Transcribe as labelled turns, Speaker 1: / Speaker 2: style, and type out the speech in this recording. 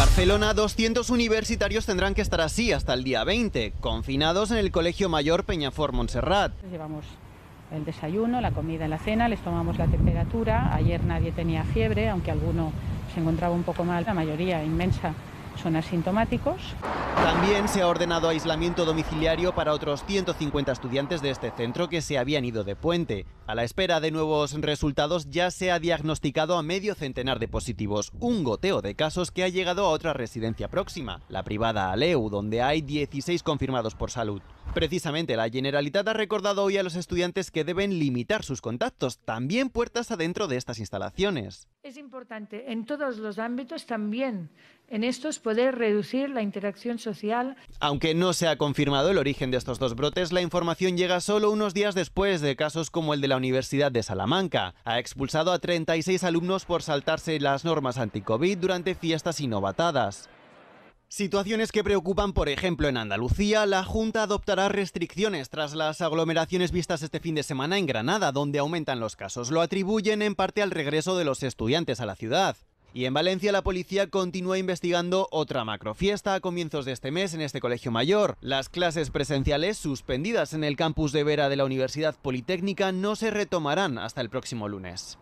Speaker 1: Barcelona, 200 universitarios tendrán que estar así hasta el día 20, confinados en el Colegio Mayor Peñafort Montserrat.
Speaker 2: Llevamos el desayuno, la comida, la cena, les tomamos la temperatura. Ayer nadie tenía fiebre, aunque alguno se encontraba un poco mal, la mayoría inmensa son asintomáticos.
Speaker 1: También se ha ordenado aislamiento domiciliario para otros 150 estudiantes de este centro que se habían ido de puente. A la espera de nuevos resultados ya se ha diagnosticado a medio centenar de positivos, un goteo de casos que ha llegado a otra residencia próxima, la privada Aleu, donde hay 16 confirmados por salud. Precisamente la Generalitat ha recordado hoy a los estudiantes que deben limitar sus contactos, también puertas adentro de estas instalaciones.
Speaker 3: Es importante en todos los ámbitos también en estos poder reducir la interacción social.
Speaker 1: Aunque no se ha confirmado el origen de estos dos brotes, la información llega solo unos días después de casos como el de la Universidad de Salamanca. Ha expulsado a 36 alumnos por saltarse las normas anti-COVID durante fiestas innovatadas. Situaciones que preocupan, por ejemplo, en Andalucía, la Junta adoptará restricciones tras las aglomeraciones vistas este fin de semana en Granada, donde aumentan los casos. Lo atribuyen en parte al regreso de los estudiantes a la ciudad. Y en Valencia la policía continúa investigando otra macrofiesta a comienzos de este mes en este colegio mayor. Las clases presenciales suspendidas en el campus de Vera de la Universidad Politécnica no se retomarán hasta el próximo lunes.